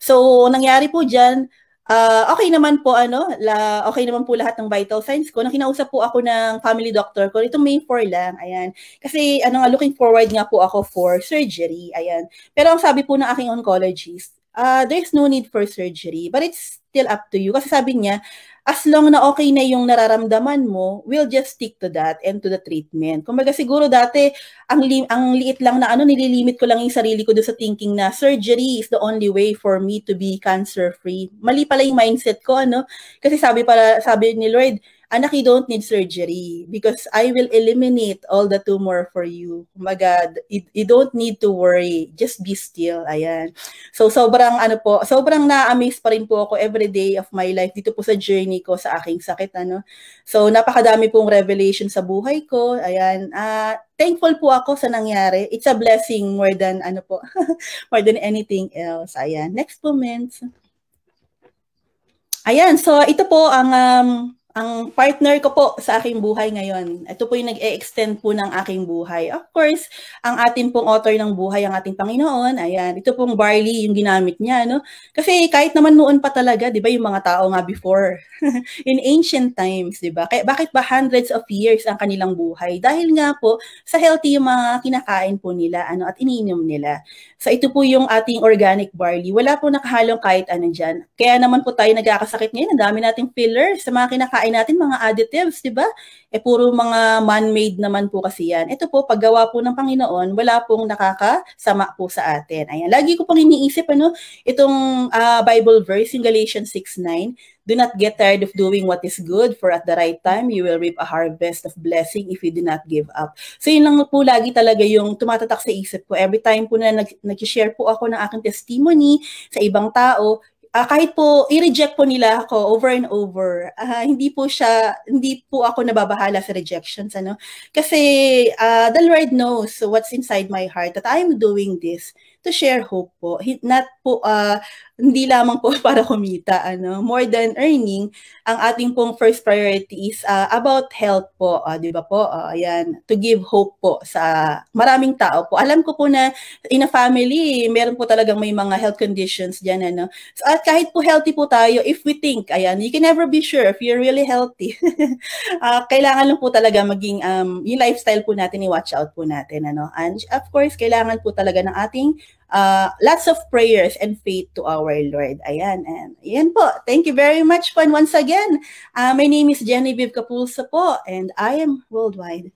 So nangyari po diyan Uh, okay naman po ano, la, okay naman po lahat ng vital signs ko. Nang kinausap po ako ng family doctor ko, itong main 4 lang, ayan. Kasi ano nga, looking forward nga po ako for surgery, ayan. Pero ang sabi po ng aking oncologist, uh, there's no need for surgery, but it's still up to you. Kasi sabi niya, as long na okay na yung nararamdaman mo, we'll just stick to that and to the treatment. Kumbaga siguro dati, ang, li- ang liit lang na ano, nililimit ko lang yung sarili ko do sa thinking na surgery is the only way for me to be cancer-free. Mali pala yung mindset ko, ano? Kasi sabi, para, sabi ni Lloyd, anak, you don't need surgery because I will eliminate all the tumor for you. Kumbaga, you, you don't need to worry. Just be still. Ayan. So, sobrang ano po, sobrang na-amaze pa rin po ako every day of my life dito po sa journey ko sa aking sakit. Ano? So, napakadami pong revelation sa buhay ko. Ayan. Uh, thankful po ako sa nangyari. It's a blessing more than ano po, more than anything else. Ayan. Next comments. Ayan, so ito po ang um, ang partner ko po sa aking buhay ngayon. Ito po yung nag-e-extend po ng aking buhay. Of course, ang atin pong author ng buhay, ang ating Panginoon. Ayan, ito pong barley yung ginamit niya. No? Kasi kahit naman noon pa talaga, di ba yung mga tao nga before, in ancient times, di ba? Kaya bakit ba hundreds of years ang kanilang buhay? Dahil nga po, sa healthy yung mga kinakain po nila ano, at iniinom nila. So ito po yung ating organic barley. Wala po nakahalong kahit ano dyan. Kaya naman po tayo nagkakasakit ngayon. Ang dami nating fillers sa mga kinakain kinakain natin, mga additives, di ba? E puro mga man-made naman po kasi yan. Ito po, paggawa po ng Panginoon, wala pong nakakasama po sa atin. Ayan, lagi ko pong iniisip, ano, itong uh, Bible verse, yung Galatians 6.9, Do not get tired of doing what is good, for at the right time, you will reap a harvest of blessing if you do not give up. So yun lang po lagi talaga yung tumatatak sa isip ko. Every time po na nag- nag-share po ako ng aking testimony sa ibang tao, uh, kahit po i-reject po nila ako over and over, uh, hindi po siya, hindi po ako nababahala sa rejections. Ano? Kasi uh, the Lord knows what's inside my heart that I'm doing this to share hope po. not po, uh, hindi lamang po para kumita. Ano? More than earning, ang ating pong first priority is uh, about health po, uh, di ba po? Uh, ayan, to give hope po sa maraming tao po. Alam ko po na in a family, meron po talagang may mga health conditions dyan. Ano? So, at kahit po healthy po tayo, if we think, ayan, you can never be sure if you're really healthy. uh, kailangan lang po talaga maging, um, yung lifestyle po natin, i-watch out po natin. Ano? And of course, kailangan po talaga ng ating uh, lots of prayers and faith to our Lord. Ayan, and ayan po. Thank you very much po. And once again, uh, my name is Genevieve Capulsa po, and I am worldwide